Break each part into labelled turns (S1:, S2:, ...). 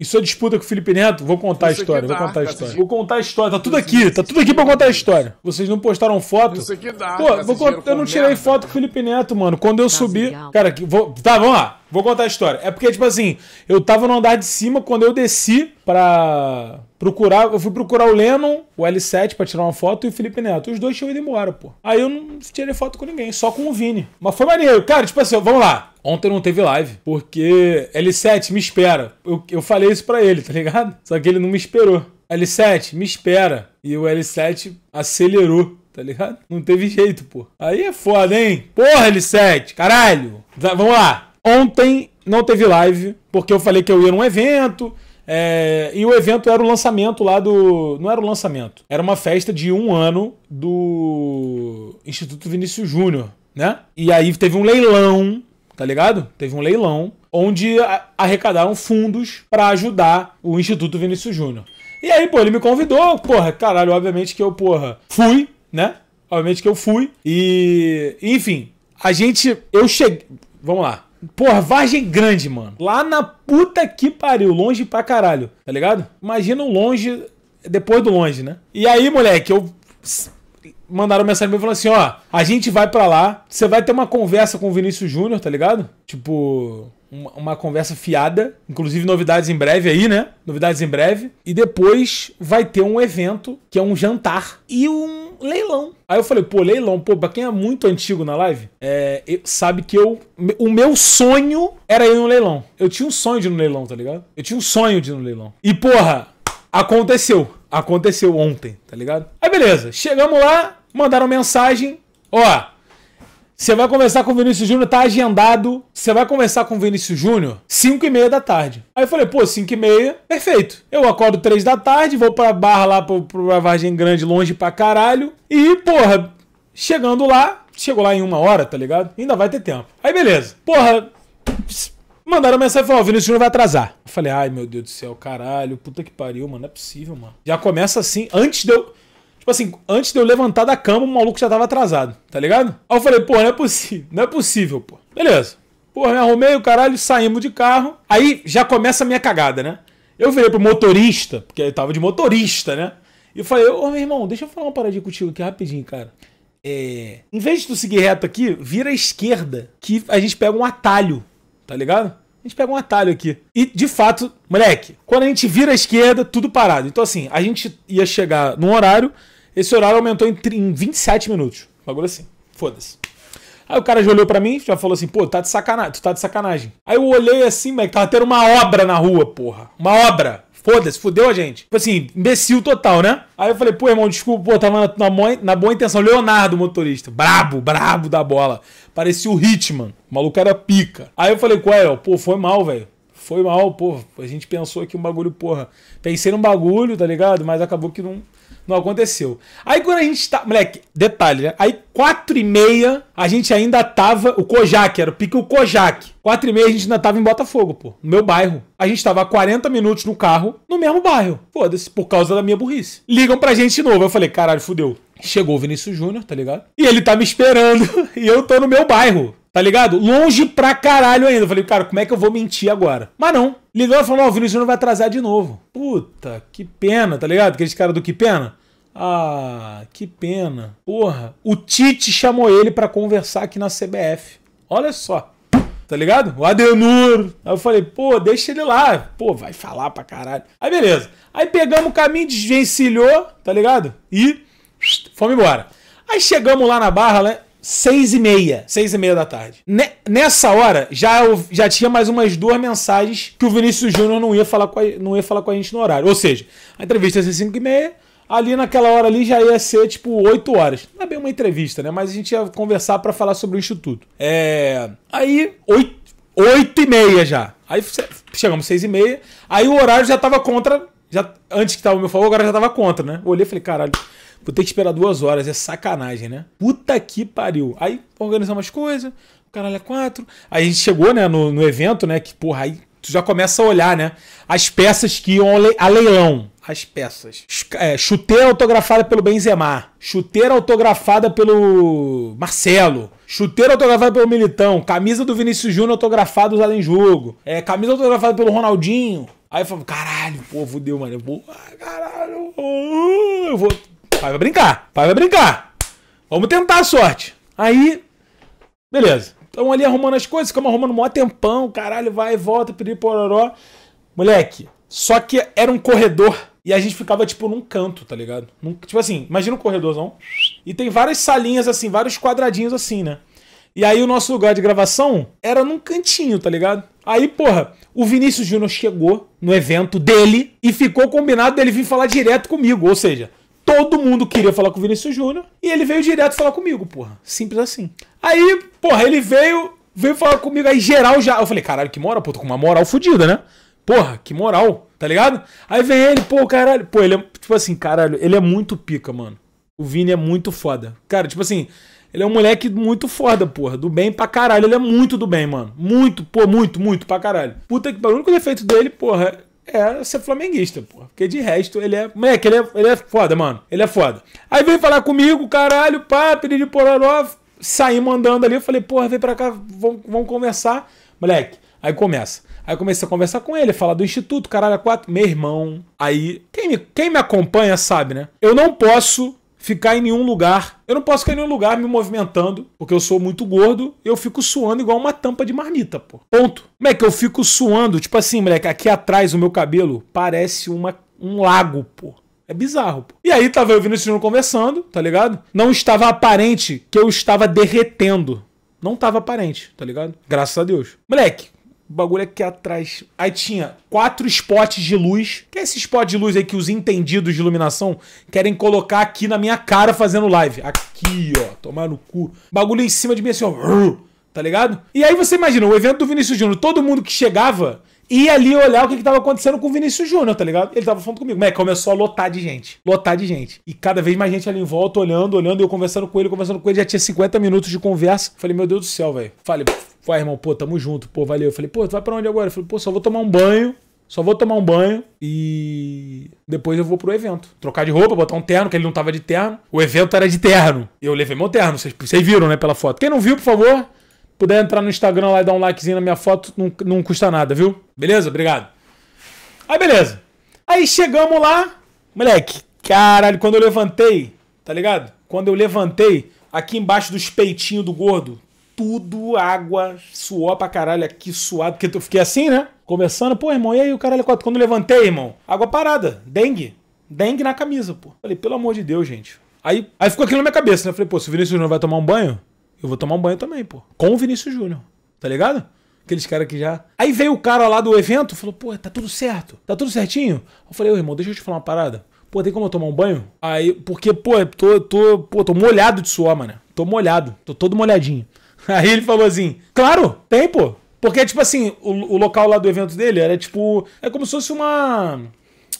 S1: E sua disputa com o Felipe Neto, vou contar isso a história, vou contar a história. Vou contar a história, tá tudo aqui, tá tudo aqui pra contar a história. Vocês não postaram foto? Isso aqui dá. Pô, vou contar, eu não tirei foto com o Felipe Neto, mano. Quando eu tá subi. Cara, vou, tá, vamos lá. Vou contar a história. É porque, tipo assim, eu tava no andar de cima quando eu desci pra procurar. Eu fui procurar o Lennon, o L7 pra tirar uma foto e o Felipe Neto. Os dois tinham ido embora, pô. Aí eu não tirei foto com ninguém, só com o Vini. Mas foi maneiro. Cara, tipo assim, vamos lá. Ontem não teve live, porque L7 me espera. Eu, eu falei isso pra ele, tá ligado? Só que ele não me esperou. L7, me espera. E o L7 acelerou tá ligado? Não teve jeito, pô. Aí é foda, hein? Porra, L7, caralho! vamos lá. Ontem não teve live, porque eu falei que eu ia num evento. É, e o evento era o lançamento lá do. Não era o lançamento. Era uma festa de um ano do Instituto Vinícius Júnior, né? E aí teve um leilão, tá ligado? Teve um leilão onde arrecadaram fundos para ajudar o Instituto Vinícius Júnior. E aí, pô, ele me convidou, porra, caralho, obviamente que eu, porra, fui, né? Obviamente que eu fui. E. Enfim, a gente. Eu cheguei. Vamos lá. Porra, Vargem Grande, mano. Lá na puta que pariu, longe pra caralho, tá ligado? Imagina o longe depois do longe, né? E aí, moleque, eu mandaram mensagem pra mim e falaram assim: ó, a gente vai para lá, você vai ter uma conversa com o Vinícius Júnior, tá ligado? Tipo, uma, uma, conversa fiada, inclusive novidades em breve aí, né? Novidades em breve. E depois vai ter um evento, que é um jantar e um leilão. Aí eu falei, pô, leilão, pô, pra quem é muito antigo na live, é, sabe que eu. O meu sonho era ir no leilão. Eu tinha um sonho de ir no leilão, tá ligado? Eu tinha um sonho de ir no leilão. E, porra, aconteceu aconteceu ontem, tá ligado? Aí beleza, chegamos lá, mandaram mensagem. Ó, você vai conversar com o Vinícius Júnior, tá agendado. Você vai conversar com o Vinícius Júnior 5 e meia da tarde. Aí eu falei, pô, 5 e meia, perfeito. Eu acordo 3 da tarde, vou pra barra lá pro, pra Vargem Grande, longe pra caralho. E, porra, chegando lá, chegou lá em uma hora, tá ligado? Ainda vai ter tempo. Aí beleza. Porra, mandaram mensagem e falaram, ó, o Vinícius Júnior vai atrasar. Eu falei, ai meu Deus do céu, caralho, puta que pariu, mano, não é possível, mano. Já começa assim, antes de eu... Tipo assim, antes de eu levantar da cama, o maluco já tava atrasado, tá ligado? Aí eu falei, pô, não é possível, não é possível, pô. Beleza. Porra, me arrumei, o caralho, saímos de carro. Aí já começa a minha cagada, né? Eu virei pro motorista, porque ele tava de motorista, né? E falei, ô meu irmão, deixa eu falar uma paradinha contigo aqui rapidinho, cara. É. Em vez de tu seguir reto aqui, vira à esquerda, que a gente pega um atalho, tá ligado? A gente pega um atalho aqui. E, de fato, moleque, quando a gente vira à esquerda, tudo parado. Então, assim, a gente ia chegar num horário esse horário aumentou em, em 27 minutos. Bagulho assim. Foda-se. Aí o cara já olhou pra mim já falou assim, pô, tá de sacanagem, tu tá de sacanagem. Aí eu olhei assim, moleque, tava tendo uma obra na rua, porra. Uma obra. Foda-se, fudeu a gente. Tipo assim, imbecil total, né? Aí eu falei, pô, irmão, desculpa, pô, tava na, na, na boa intenção. Leonardo, motorista. Brabo, brabo da bola. Parecia o Hitman. O maluco era pica. Aí eu falei, qual é, Pô, foi mal, velho foi mal, pô, A gente pensou aqui um bagulho, porra. Pensei num bagulho, tá ligado? Mas acabou que não não aconteceu. Aí quando a gente tá. Moleque, detalhe, né? Aí quatro e meia a gente ainda tava. O Kojak, era o pique o Kojak. quatro e meia a gente ainda tava em Botafogo, pô. No meu bairro. A gente tava 40 minutos no carro, no mesmo bairro. Foda-se, por causa da minha burrice. Ligam pra gente de novo. Eu falei, caralho, fudeu. Chegou o Vinícius Júnior, tá ligado? E ele tá me esperando. e eu tô no meu bairro tá ligado? Longe pra caralho ainda. falei, cara, como é que eu vou mentir agora? Mas não. Ligou e falou, ó, o Vinícius Júnior vai atrasar de novo. Puta, que pena, tá ligado? Aqueles cara do que pena. Ah, que pena. Porra, o Tite chamou ele para conversar aqui na CBF. Olha só. Tá ligado? O Adenur. Aí eu falei, pô, deixa ele lá. Pô, vai falar pra caralho. Aí beleza. Aí pegamos o caminho, desvencilhou, tá ligado? E fomos embora. Aí chegamos lá na barra, né? seis e meia. Seis e meia da tarde. Ne nessa hora, já, já tinha mais umas duas mensagens que o Vinícius Júnior não, ia falar com a, não ia falar com a gente no horário. Ou seja, a entrevista ia ser cinco e meia, ali naquela hora ali já ia ser tipo 8 horas. Não é bem uma entrevista, né? Mas a gente ia conversar para falar sobre o Instituto. É... Aí, 8, 8 e meia já. Aí chegamos 6 e meia. Aí o horário já tava contra. Já, antes que tava o meu favor, agora já tava contra, né? Eu olhei e falei, caralho. Vou ter que esperar duas horas, é sacanagem, né? Puta que pariu. Aí organizar umas coisas, o caralho é quatro. Aí a gente chegou, né, no, no evento, né? Que, porra, aí tu já começa a olhar, né? As peças que iam a leilão. As peças. É, chuteira autografada pelo Benzema. Chuteira autografada pelo Marcelo. Chuteira autografada pelo Militão. Camisa do Vinícius Júnior autografada usada em jogo. É, camisa autografada pelo Ronaldinho. Aí eu falo, caralho, pô, fudeu, mano. Eu vou, ah, caralho, uh, eu vou Pai vai brincar, pai vai brincar. Vamos tentar a sorte. Aí, beleza. Então ali arrumando as coisas, ficamos arrumando um maior tempão, caralho, vai, volta, piripororó. Moleque, só que era um corredor e a gente ficava, tipo, num canto, tá ligado? Num, tipo assim, imagina um corredorzão. E tem várias salinhas assim, vários quadradinhos assim, né? E aí o nosso lugar de gravação era num cantinho, tá ligado? Aí, porra, o Vinícius Júnior chegou no evento dele e ficou combinado dele vir falar direto comigo. Ou seja, Todo mundo queria falar com o Vinícius Júnior e ele veio direto falar comigo, porra. Simples assim. Aí, porra, ele veio, veio falar comigo, aí geral já. Eu falei, caralho, que moral, pô, tô com uma moral fodida, né? Porra, que moral, tá ligado? Aí vem ele, pô, caralho. Pô, ele é, tipo assim, caralho, ele é muito pica, mano. O Vini é muito foda. Cara, tipo assim, ele é um moleque muito foda, porra. Do bem pra caralho. Ele é muito do bem, mano. Muito, pô, muito, muito pra caralho. Puta que pariu. O único defeito dele, porra, é ser flamenguista, porra. Porque de resto, ele é. Moleque, ele é, ele é foda, mano. Ele é foda. Aí veio falar comigo, caralho, pá, pedi de pororó. Saí andando ali. Eu falei, porra, vem pra cá, vamos, vamos conversar. Moleque, aí começa. Aí comecei a conversar com ele, falar do instituto, caralho, é quatro. Meu irmão. Aí, quem me, quem me acompanha sabe, né? Eu não posso ficar em nenhum lugar. Eu não posso ficar em nenhum lugar me movimentando, porque eu sou muito gordo e eu fico suando igual uma tampa de marmita, pô. Ponto. Como é que eu fico suando? Tipo assim, moleque, aqui atrás o meu cabelo parece uma, um lago, pô. É bizarro, pô. E aí tava eu ouvindo esse Júnior conversando, tá ligado? Não estava aparente que eu estava derretendo. Não tava aparente, tá ligado? Graças a Deus. Moleque, o bagulho aqui atrás. Aí tinha quatro spots de luz. Que é esse spot de luz aí que os entendidos de iluminação querem colocar aqui na minha cara fazendo live. Aqui, ó. Tomar no cu. Bagulho em cima de mim assim, ó. Tá ligado? E aí você imagina, o evento do Vinícius Júnior, todo mundo que chegava e ali olhar o que, que tava acontecendo com o Vinícius Júnior, tá ligado? Ele tava falando comigo. Mas começou a lotar de gente. Lotar de gente. E cada vez mais gente ali em volta, olhando, olhando, eu conversando com ele, conversando com ele. Já tinha 50 minutos de conversa. Falei, meu Deus do céu, velho. Falei, vai, irmão, pô, tamo junto, pô, valeu. Eu falei, pô, tu vai pra onde agora? Eu falei, pô, só vou tomar um banho. Só vou tomar um banho e depois eu vou pro evento. Trocar de roupa, botar um terno, que ele não tava de terno. O evento era de terno. Eu levei meu terno, vocês viram, né, pela foto. Quem não viu, por favor, puder entrar no Instagram lá e dar um likezinho na minha foto, não, não custa nada, viu? Beleza? Obrigado. Aí, beleza. Aí chegamos lá, moleque, caralho, quando eu levantei, tá ligado? Quando eu levantei, aqui embaixo dos peitinhos do gordo, tudo água, suor pra caralho aqui, suado, porque eu fiquei assim, né? Começando, pô, irmão, e aí o caralho, quando eu levantei, irmão, água parada, dengue, dengue na camisa, pô. Falei, pelo amor de Deus, gente. Aí, aí ficou aquilo na minha cabeça, né? Falei, pô, se o Vinícius não vai tomar um banho, eu vou tomar um banho também, pô. Com o Vinícius Júnior, tá ligado? Aqueles caras que já. Aí veio o cara lá do evento falou, pô, tá tudo certo, tá tudo certinho. Eu falei, ô irmão, deixa eu te falar uma parada. Pô, tem como eu tomar um banho? Aí, porque, pô, é, tô, tô, pô, tô molhado de suor, mano. Tô molhado, tô todo molhadinho. Aí ele falou assim: claro, tem, pô. Porque, tipo assim, o, o local lá do evento dele era tipo. É como se fosse uma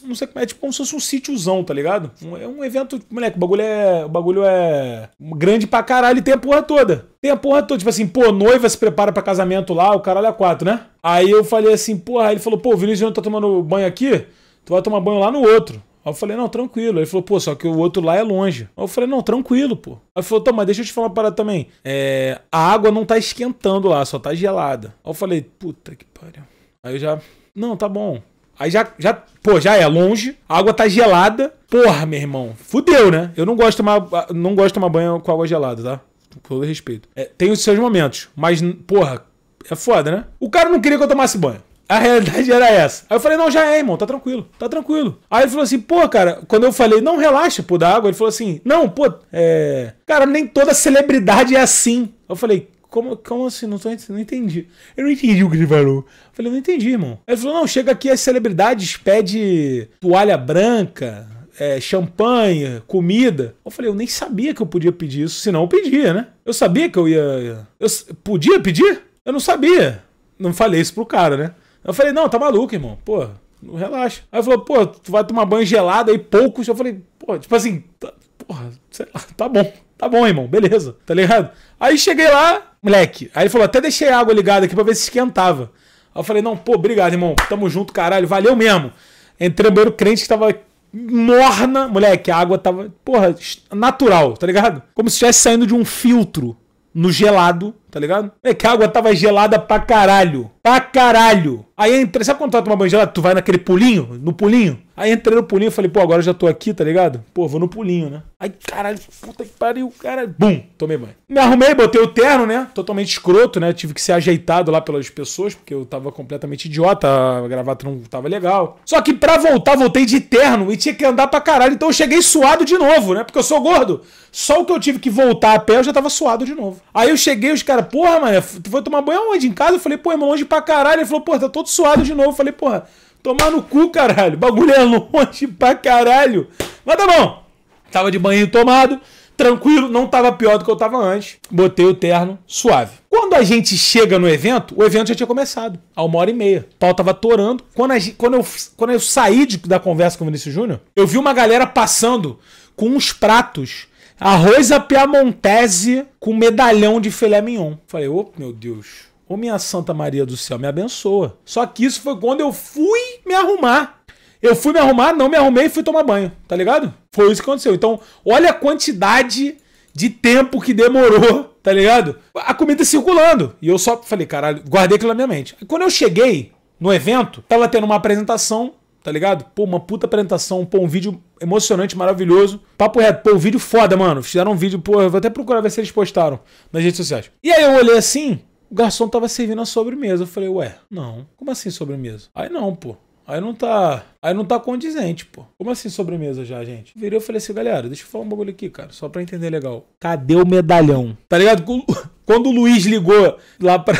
S1: não sei como é, tipo como se fosse um sítiozão, tá ligado? Um, é um evento, moleque, o bagulho é. O bagulho é grande pra caralho e tem a porra toda. Tem a porra toda. Tipo assim, pô, noiva se prepara pra casamento lá, o caralho é quatro, né? Aí eu falei assim, porra, aí ele falou, pô, o Vinícius não tá tomando banho aqui, tu vai tomar banho lá no outro. Aí eu falei, não, tranquilo. Aí ele falou, pô, só que o outro lá é longe. Aí eu falei, não, tranquilo, pô. Aí ele falou, tá, mas deixa eu te falar uma parada também. É, a água não tá esquentando lá, só tá gelada. Aí eu falei, puta que pariu. Aí eu já, não, tá bom. Aí já, já, pô, já é longe, a água tá gelada. Porra, meu irmão, fudeu, né? Eu não gosto de tomar, não gosto de tomar banho com água gelada, tá? Com todo respeito. É, tem os seus momentos, mas, porra, é foda, né? O cara não queria que eu tomasse banho. A realidade era essa. Aí eu falei, não, já é, irmão, tá tranquilo, tá tranquilo. Aí ele falou assim, pô, cara, quando eu falei, não, relaxa, pô, da água, ele falou assim, não, pô, é. Cara, nem toda celebridade é assim. Eu falei, como, como assim? Não, tô, não entendi. Eu não entendi o que ele falou. Eu falei, não entendi, irmão. Ele falou, não, chega aqui as celebridades, pede toalha branca, é, champanhe, comida. Eu falei, eu nem sabia que eu podia pedir isso, senão eu pedia, né? Eu sabia que eu ia... Eu podia pedir? Eu não sabia. Não falei isso pro cara, né? Eu falei, não, tá maluco, irmão. Pô, relaxa. Aí falou, pô, tu vai tomar banho gelado aí, poucos. Eu falei, pô, tipo assim, tá, porra, sei lá, tá bom. Tá bom, irmão, beleza, tá ligado? Aí cheguei lá, moleque. Aí ele falou: até deixei a água ligada aqui pra ver se esquentava. Aí eu falei: não, pô, obrigado, irmão. Tamo junto, caralho. Valeu mesmo. Entrei no banheiro crente que tava morna, moleque. A água tava, porra, natural, tá ligado? Como se estivesse saindo de um filtro no gelado tá ligado? É que a água tava gelada pra caralho. Pra caralho. Aí entrei, sabe quando tu vai tomar banho gelado? Tu vai naquele pulinho, no pulinho. Aí entrei no pulinho e falei, pô, agora eu já tô aqui, tá ligado? Pô, vou no pulinho, né? Aí, caralho, puta que pariu, caralho. Bum, tomei banho. Me arrumei, botei o terno, né? Totalmente escroto, né? Tive que ser ajeitado lá pelas pessoas, porque eu tava completamente idiota, a gravata não tava legal. Só que pra voltar, voltei de terno e tinha que andar pra caralho. Então eu cheguei suado de novo, né? Porque eu sou gordo. Só o que eu tive que voltar a pé, eu já tava suado de novo. Aí eu cheguei, os caras cara, porra, mano, tu foi tomar banho aonde? Em casa? Eu falei, pô, irmão, longe pra caralho. Ele falou, pô, tá todo suado de novo. Eu falei, porra, tomar no cu, caralho. bagulho é longe pra caralho. Mas tá bom. Tava de banho tomado, tranquilo, não tava pior do que eu tava antes. Botei o terno, suave. Quando a gente chega no evento, o evento já tinha começado, a uma hora e meia. O pau tava torando. Quando, gente, quando, eu, quando eu saí de, da conversa com o Vinícius Júnior, eu vi uma galera passando com uns pratos Arroz apiamontese piamontese com medalhão de filé mignon. Falei, ô meu Deus. Ô minha Santa Maria do Céu, me abençoa. Só que isso foi quando eu fui me arrumar. Eu fui me arrumar, não me arrumei e fui tomar banho, tá ligado? Foi isso que aconteceu. Então, olha a quantidade de tempo que demorou, tá ligado? A comida circulando. E eu só falei, caralho, guardei aquilo na minha mente. Quando eu cheguei no evento, tava tendo uma apresentação tá ligado? Pô, uma puta apresentação, pô, um vídeo emocionante, maravilhoso. Papo reto, pô, um vídeo foda, mano. Fizeram um vídeo, pô, eu vou até procurar ver se eles postaram nas redes sociais. E aí eu olhei assim, o garçom tava servindo a sobremesa. Eu falei, ué, não, como assim sobremesa? Aí não, pô. Aí não tá. Aí não tá condizente, pô. Como assim sobremesa já, gente? Virei e falei assim, galera, deixa eu falar um bagulho aqui, cara, só pra entender legal. Cadê o medalhão? Tá ligado? Quando o Luiz ligou lá pra,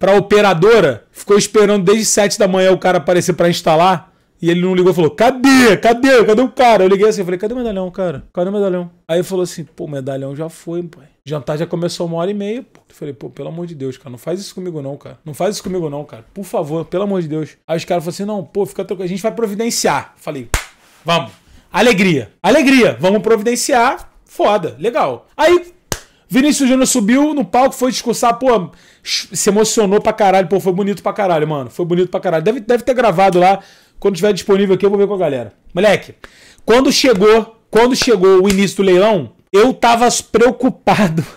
S1: pra operadora, ficou esperando desde 7 da manhã o cara aparecer para instalar. E ele não ligou e falou: cadê? Cadê? Cadê o cara? Eu liguei assim, eu falei: cadê o medalhão, cara? Cadê o medalhão? Aí ele falou assim: pô, o medalhão já foi, pai. jantar já começou uma hora e meia, pô. Eu falei: pô, pelo amor de Deus, cara, não faz isso comigo não, cara. Não faz isso comigo não, cara. Por favor, pelo amor de Deus. Aí os caras falaram assim: não, pô, fica tranquilo, a gente vai providenciar. Falei: vamos. Alegria. Alegria. Vamos providenciar. Foda. Legal. Aí Vinícius Júnior subiu no palco, foi discursar, pô, se emocionou pra caralho, pô, foi bonito pra caralho, mano. Foi bonito pra caralho. Deve, deve ter gravado lá quando estiver disponível aqui, eu vou ver com a galera. Moleque, quando chegou, quando chegou o início do leilão, eu tava preocupado.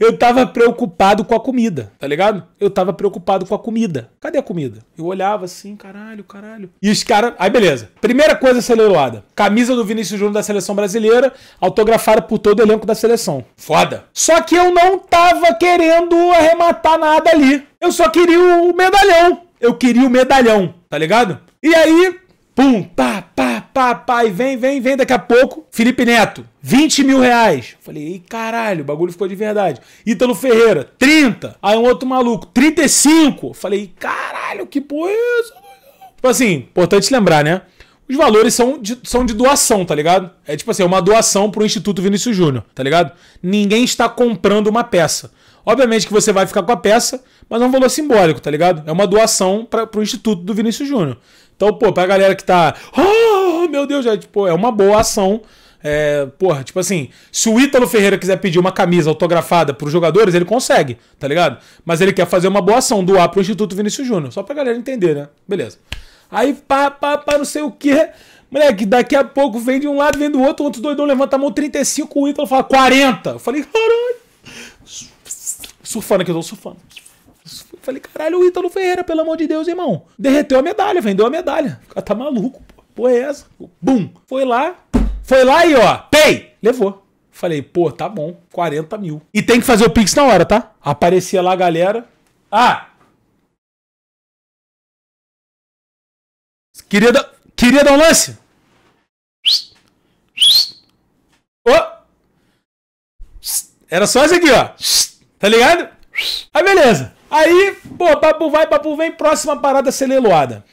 S1: Eu tava preocupado com a comida, tá ligado? Eu tava preocupado com a comida. Cadê a comida? Eu olhava assim, caralho, caralho. E os caras. Aí beleza. Primeira coisa a camisa do Vinícius Júnior da seleção brasileira, autografada por todo o elenco da seleção. Foda. Só que eu não tava querendo arrematar nada ali. Eu só queria o medalhão. Eu queria o medalhão, tá ligado? E aí, pum, pá, pá, pá, pá, e vem, vem, vem, daqui a pouco, Felipe Neto, 20 mil reais. Falei, ei, caralho, o bagulho ficou de verdade. Ítalo Ferreira, 30. Aí um outro maluco, 35. Falei, caralho, que porra é essa? Tipo assim, importante lembrar, né? os valores são de, são de doação, tá ligado? É tipo assim, é uma doação pro Instituto Vinícius Júnior, tá ligado? Ninguém está comprando uma peça. Obviamente que você vai ficar com a peça, mas é um valor simbólico, tá ligado? É uma doação para pro Instituto do Vinícius Júnior. Então, pô, pra galera que tá. Oh, meu Deus, já é, tipo, é uma boa ação. É, porra, tipo assim, se o Ítalo Ferreira quiser pedir uma camisa autografada pros jogadores, ele consegue, tá ligado? Mas ele quer fazer uma boa ação, doar pro Instituto Vinícius Júnior, só pra galera entender, né? Beleza. Aí, pá, pá, pá, não sei o quê. Moleque, daqui a pouco vem de um lado, vem do outro, outro doidão levanta a mão, 35, o Ítalo fala 40. Eu falei, caralho. Surfando aqui, eu tô surfando. Falei, caralho, o Ítalo Ferreira, pelo amor de Deus, irmão. Derreteu a medalha, vendeu a medalha. O cara tá maluco, pô. Pô, é essa? Bum. Foi lá, foi lá e ó, pei! Levou. Falei, pô, tá bom, 40 mil. E tem que fazer o Pix na hora, tá? Aparecia lá a galera. Ah! Queria dar, queria dar um lance? Oh! Era só esse aqui, ó. Tá ligado? Aí ah, beleza. Aí, pô, papo vai, papo vem, próxima parada seleloada.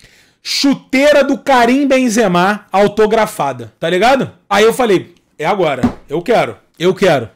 S1: Chuteira do Karim Benzema autografada, tá ligado? Aí eu falei, é agora, eu quero, eu quero.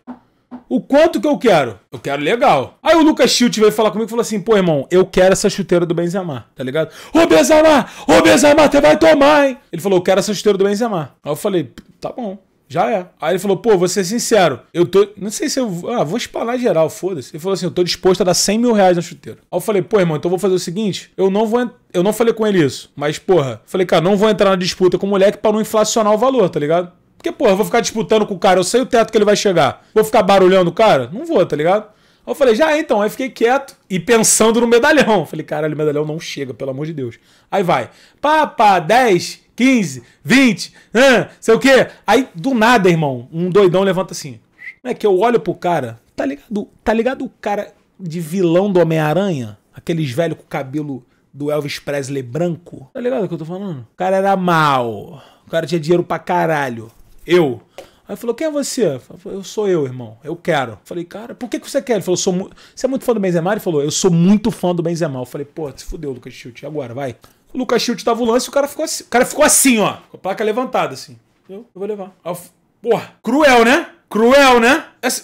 S1: O quanto que eu quero? Eu quero legal. Aí o Lucas Schilt veio falar comigo e falou assim: pô, irmão, eu quero essa chuteira do Benzema, tá ligado? Ô Benzema, ô Benzema, você vai tomar, hein? Ele falou: eu quero essa chuteira do Benzema. Aí eu falei: tá bom. Já é. Aí ele falou, pô, vou ser sincero, eu tô. Não sei se eu. Ah, vou espalhar geral, foda-se. Ele falou assim: eu tô disposto a dar 100 mil reais na chuteira. Aí eu falei, pô, irmão, então vou fazer o seguinte: eu não vou. Eu não falei com ele isso, mas, porra, falei, cara, não vou entrar na disputa com o moleque pra não inflacionar o valor, tá ligado? Porque, porra, eu vou ficar disputando com o cara, eu sei o teto que ele vai chegar. Vou ficar barulhando o cara? Não vou, tá ligado? Aí eu falei, já é, então. Aí fiquei quieto e pensando no medalhão. Falei, caralho, o medalhão não chega, pelo amor de Deus. Aí vai, pá, pá, 10, 15, 20, ah, sei o quê. Aí, do nada, irmão, um doidão levanta assim. Não é que eu olho pro cara, tá ligado? Tá ligado o cara de vilão do Homem-Aranha? Aqueles velho com o cabelo do Elvis Presley branco. Tá ligado o que eu tô falando? O cara era mal. O cara tinha dinheiro pra caralho. Eu. Aí falou, quem é você? Eu, sou eu, irmão. Eu quero. falei, cara, por que, que você quer? Ele falou, sou mu... você é muito fã do Benzema? Ele falou, eu sou muito fã do Benzema. Eu falei, pô, se fudeu, Lucas Chute. Agora, vai. O Lucas Chute dava o lance e o cara ficou assim. O cara ficou assim, ó. Com a placa levantada, assim. Eu, eu vou levar. Aí, porra, cruel, né? Cruel, né? Essa,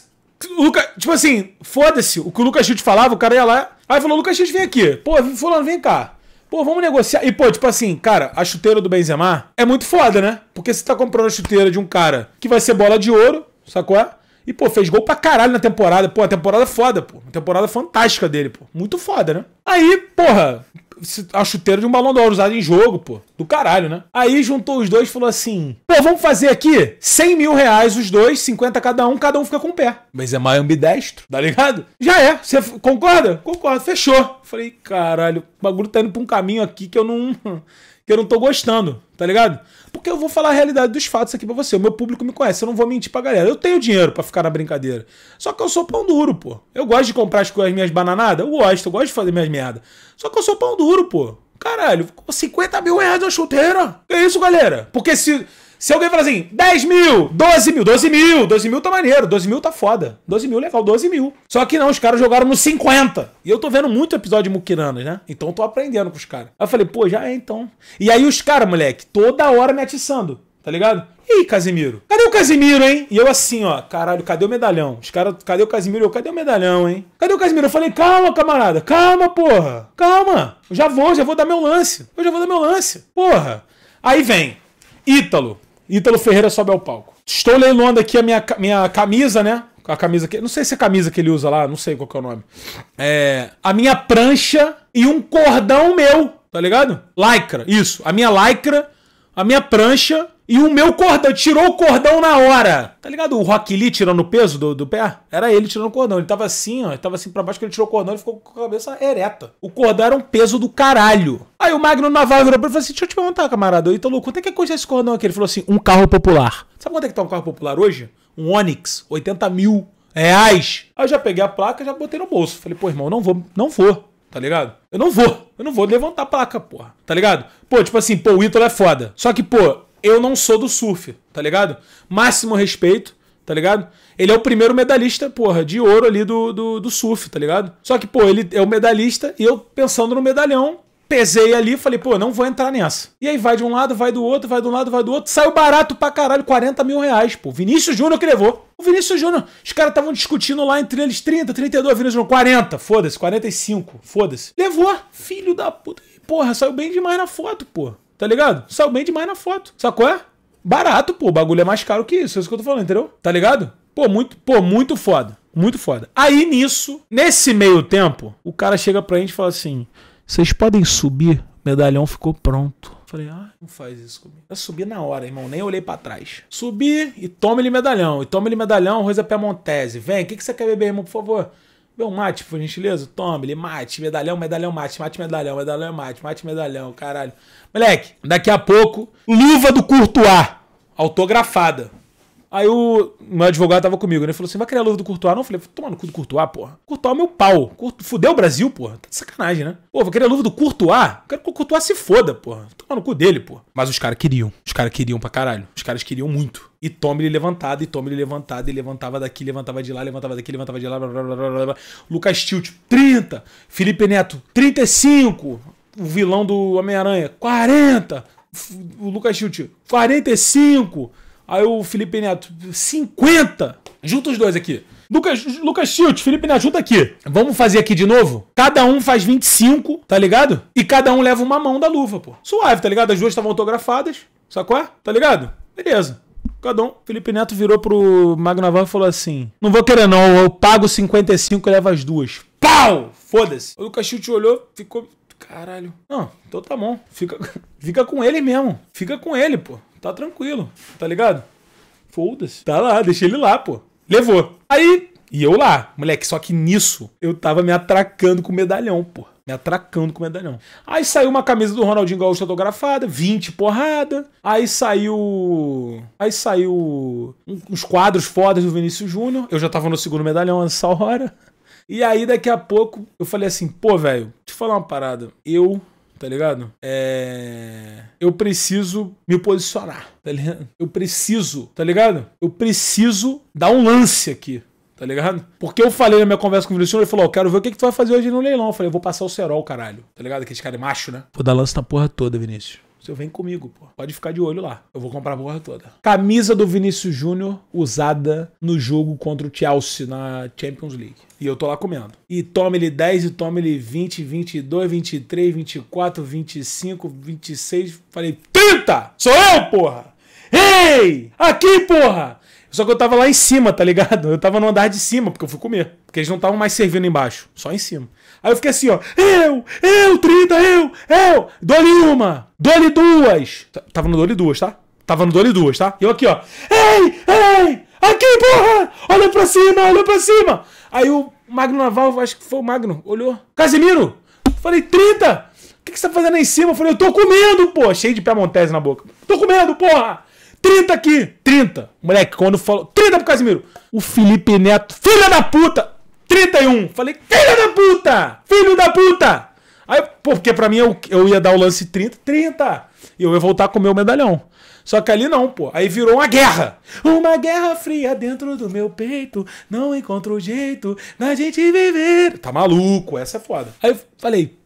S1: o Luca, tipo assim, foda-se. O que o Lucas Chute falava, o cara ia lá. Aí falou, Lucas Chute, vem aqui. Pô, fulano, vem cá. Pô, vamos negociar. E, pô, tipo assim, cara, a chuteira do Benzema é muito foda, né? Porque você tá comprando a chuteira de um cara que vai ser bola de ouro, sacou? E, pô, fez gol pra caralho na temporada. Pô, a temporada é foda, pô. Uma temporada fantástica dele, pô. Muito foda, né? Aí, porra, a chuteira de um balão de ouro usado em jogo, pô. Do caralho, né? Aí juntou os dois e falou assim: pô, vamos fazer aqui 100 mil reais os dois, 50 cada um, cada um fica com o pé. Mas é mais ambidestro, tá ligado? Já é. Você concorda? Concordo, fechou. Falei, caralho, o bagulho tá indo pra um caminho aqui que eu não que eu não tô gostando, tá ligado? Porque eu vou falar a realidade dos fatos aqui para você. O meu público me conhece, eu não vou mentir pra galera. Eu tenho dinheiro para ficar na brincadeira. Só que eu sou pão duro, pô. Eu gosto de comprar as, as minhas bananadas? Eu gosto, eu gosto de fazer minhas merda. Só que eu sou pão duro, pô. Caralho, 50 mil reais na chuteira. Que isso, galera? Porque se, se alguém falar assim, 10 mil, 12 mil, 12 mil, 12 mil tá maneiro, 12 mil tá foda. 12 mil é legal, 12 mil. Só que não, os caras jogaram nos 50. E eu tô vendo muito episódio de Mukiranas, né? Então eu tô aprendendo com os caras. Aí eu falei, pô, já é então. E aí os caras, moleque, toda hora me atiçando, tá ligado? Ih, Casimiro? Cadê o Casimiro, hein? E eu assim, ó, caralho, cadê o medalhão? Os caras, cadê o Casimiro? Eu, cadê o medalhão, hein? Cadê o Casimiro? Eu falei, calma, camarada, calma, porra, calma. Eu já vou, já vou dar meu lance. Eu já vou dar meu lance, porra. Aí vem, Ítalo, Ítalo Ferreira sobe ao palco. Estou leiloando aqui a minha, minha camisa, né? A camisa que. Não sei se é a camisa que ele usa lá, não sei qual que é o nome. É. A minha prancha e um cordão meu, tá ligado? Lycra, isso. A minha lycra, a minha prancha e o meu cordão, tirou o cordão na hora. Tá ligado? O Rock Lee tirando o peso do, do pé? Era ele tirando o cordão. Ele tava assim, ó. Ele tava assim pra baixo, que ele tirou o cordão e ficou com a cabeça ereta. O cordão era um peso do caralho. Aí o Magno Naval virou pra ele e falou assim: Deixa eu te perguntar, camarada. Eu louco. Quanto é que coisa esse cordão aqui? Ele falou assim: Um carro popular. Sabe quanto é que tá um carro popular hoje? Um Onix, 80 mil reais. Aí eu já peguei a placa já botei no bolso. Falei: Pô, irmão, não vou, não vou tá ligado? Eu não vou. Eu não vou levantar a placa, porra. Tá ligado? Pô, tipo assim, pô, o Ítalo é foda. Só que, pô, eu não sou do surf, tá ligado? Máximo respeito, tá ligado? Ele é o primeiro medalhista, porra, de ouro ali do, do, do surf, tá ligado? Só que, pô, ele é o medalhista e eu pensando no medalhão, pesei ali, e falei, pô, não vou entrar nessa. E aí vai de um lado, vai do outro, vai de um lado, vai do outro. Saiu barato pra caralho, 40 mil reais, pô. Vinícius Júnior que levou. O Vinícius Júnior, os caras estavam discutindo lá entre eles 30, 32, Vinícius Júnior, 40, foda-se, 45, foda-se. Levou, filho da puta. Porra, saiu bem demais na foto, pô tá ligado? Saiu bem demais na foto. Sacou? É? Barato, pô. O bagulho é mais caro que isso. É isso que eu tô falando, entendeu? Tá ligado? Pô, muito, pô, muito foda. Muito foda. Aí nisso, nesse meio tempo, o cara chega pra gente e fala assim: vocês podem subir, medalhão ficou pronto. Falei, ah, não faz isso comigo. Eu subi na hora, irmão, nem olhei para trás. Subi e tome ele medalhão. E tome ele medalhão, Rosa é Montese Vem, o que, que você quer beber, irmão, por favor? Vê um mate, por gentileza? Toma, ele mate, medalhão, medalhão, mate, mate, medalhão, medalhão, mate, mate, medalhão, caralho. Moleque, daqui a pouco, luva do Courtois, autografada. Aí o meu advogado tava comigo, né? Ele falou assim: vai criar a luva do Courtois? Não, eu falei, toma no cu do Courtois, porra. Courtois é meu pau. Fudeu o Brasil, porra. Tá de sacanagem, né? Pô, vou querer a luva do Courtois? quero que o Courtois se foda, porra. Toma no cu dele, porra. Mas os caras queriam. Os caras queriam pra caralho. Os caras queriam muito. E toma ele levantado, e toma ele levantado, e levantava daqui, levantava de lá, levantava daqui, levantava de lá, blá blá blá blá blá. Lucas Tilt, 30. Felipe Neto, 35. O vilão do Homem-Aranha, 40. O Lucas Tilt, 45. Aí o Felipe Neto, 50! Junta os dois aqui. Lucas, Lucas Schilt, Felipe, Neto junta aqui. Vamos fazer aqui de novo? Cada um faz 25, tá ligado? E cada um leva uma mão da luva, pô. Suave, tá ligado? As duas estavam autografadas, sacou? É? Tá ligado? Beleza. Cada um. Felipe Neto virou pro Magnavan e falou assim: Não vou querer, não. Eu pago 55 e levo as duas. Pau! Foda-se. O Lucas Schultz olhou, ficou. Caralho. Não, então tá bom. Fica, fica com ele mesmo. Fica com ele, pô tá tranquilo, tá ligado? Foda-se. Tá lá, deixei ele lá, pô. Levou. Aí, e eu lá, moleque, só que nisso eu tava me atracando com medalhão, pô. Me atracando com medalhão. Aí saiu uma camisa do Ronaldinho Gaúcho autografada, 20 porrada. Aí saiu. Aí saiu uns quadros fodas do Vinícius Júnior. Eu já tava no segundo medalhão nessa hora. E aí, daqui a pouco, eu falei assim, pô, velho, deixa eu falar uma parada. Eu tá ligado? É. Eu preciso me posicionar, tá ligado? Eu preciso, tá ligado? Eu preciso dar um lance aqui. Tá ligado? Porque eu falei na minha conversa com o Vinicius ele falou: Ó, oh, quero ver o que, que tu vai fazer hoje no leilão. Eu falei: eu vou passar o cerol, caralho. Tá ligado? que esse cara é macho, né? Vou dar lance na porra toda, Vinícius. Você vem comigo, pô. Pode ficar de olho lá. Eu vou comprar a porra toda. Camisa do Vinícius Júnior usada no jogo contra o Chelsea na Champions League. E eu tô lá comendo. E tome ele 10, e tome ele 20, 22, 23, 24, 25, 26. Falei, 30! Sou eu, porra! Ei! Aqui, porra! Só que eu tava lá em cima, tá ligado? Eu tava no andar de cima, porque eu fui comer. Porque eles não estavam mais servindo embaixo, só em cima. Aí eu fiquei assim, ó. Eu, eu, 30, eu, eu. Dou-lhe uma, dou-lhe duas. Tava no dou-lhe duas, tá? Tava no dou-lhe duas, tá? E eu aqui, ó. Ei, ei, aqui, porra! Olha pra cima, olha pra cima. Aí o Magno Naval, acho que foi o Magno, olhou. Casimiro! Falei, 30! O que, que você tá fazendo aí em cima? Eu falei, eu tô comendo, pô. Cheio de montese na boca. Tô comendo, porra! 30 aqui! 30! Moleque, quando falou. 30 pro Casimiro! O Felipe Neto, filha da puta! 31. Falei, filho da puta! Filho da puta! Aí, porque pra mim eu, eu ia dar o lance 30, 30! E eu ia voltar com o meu medalhão. Só que ali não, pô. Aí virou uma guerra. Uma guerra fria dentro do meu peito. Não encontro jeito da gente viver. Tá maluco, essa é foda. Aí eu falei,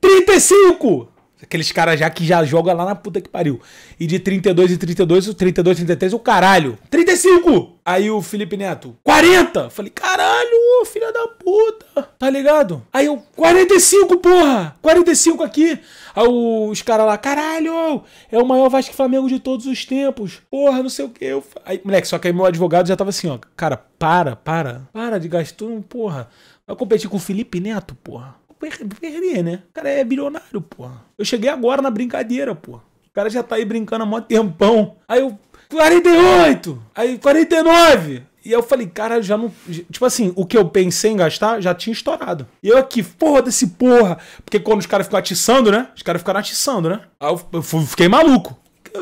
S1: 35! Aqueles caras já que já jogam lá na puta que pariu. E de 32 e 32, 32, 33, o caralho. 35! Aí o Felipe Neto, 40! Falei, caralho, filha da puta. Tá ligado? Aí eu, 45, porra! 45 aqui. Aí os caras lá, caralho, é o maior Vasco Flamengo de todos os tempos. Porra, não sei o que. Aí, moleque, só que aí meu advogado já tava assim, ó. Cara, para, para. Para de gastar, porra. Vai competir com o Felipe Neto, porra per perder, né? O cara é bilionário, porra. Eu cheguei agora na brincadeira, porra. O cara já tá aí brincando há mó tempão. Aí eu. 48! Aí 49! E eu falei, cara, já não. Tipo assim, o que eu pensei em gastar já tinha estourado. E eu aqui, porra desse porra. Porque quando os caras ficam atiçando, né? Os caras ficaram atiçando, né? Aí eu, eu fiquei maluco.